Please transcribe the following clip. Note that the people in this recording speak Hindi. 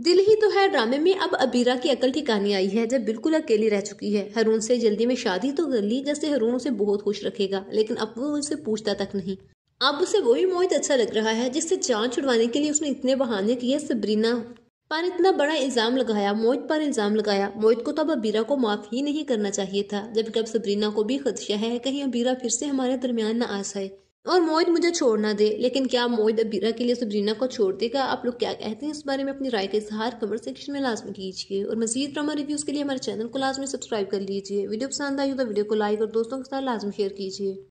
दिल ही तो है ड्रामे में अब अबीरा की अकल ठिकानी आई है जब बिल्कुल अकेली रह चुकी है हरून से जल्दी में शादी तो कर ली जैसे हरून उसे बहुत खुश रखेगा लेकिन अब वो उसे पूछता तक नहीं अब उसे वही मोहित अच्छा लग रहा है जिससे जान छुड़वाने के लिए उसने इतने बहाने किए सबरीना पर इतना बड़ा इल्ज़ाम लगाया मोहित पर इल्ज़ाम लगाया मोहित को तो अब अबीरा को माफ़ ही नहीं करना चाहिए था जबकि अब सबरीना को भी खदशा है कहीं अबीरा फिर से हमारे दरमियान न आ जाए और मोहित मुझे छोड़ दे लेकिन क्या मोहित अबीरा के लिए सबरीना को छोड़ देगा आप लोग क्या कहते हैं इस बारे में अपनी राय का इजहार कमेंट सेक्शन में लाजमी कीजिए और मजीद ड्रामा रिव्यूज़ के लिए हमारे चैनल को लाजमी सब्सक्राइब कर लीजिए वीडियो पसंद आई तो वीडियो को लाइक और दोस्तों के साथ लाजमी शेयर कीजिए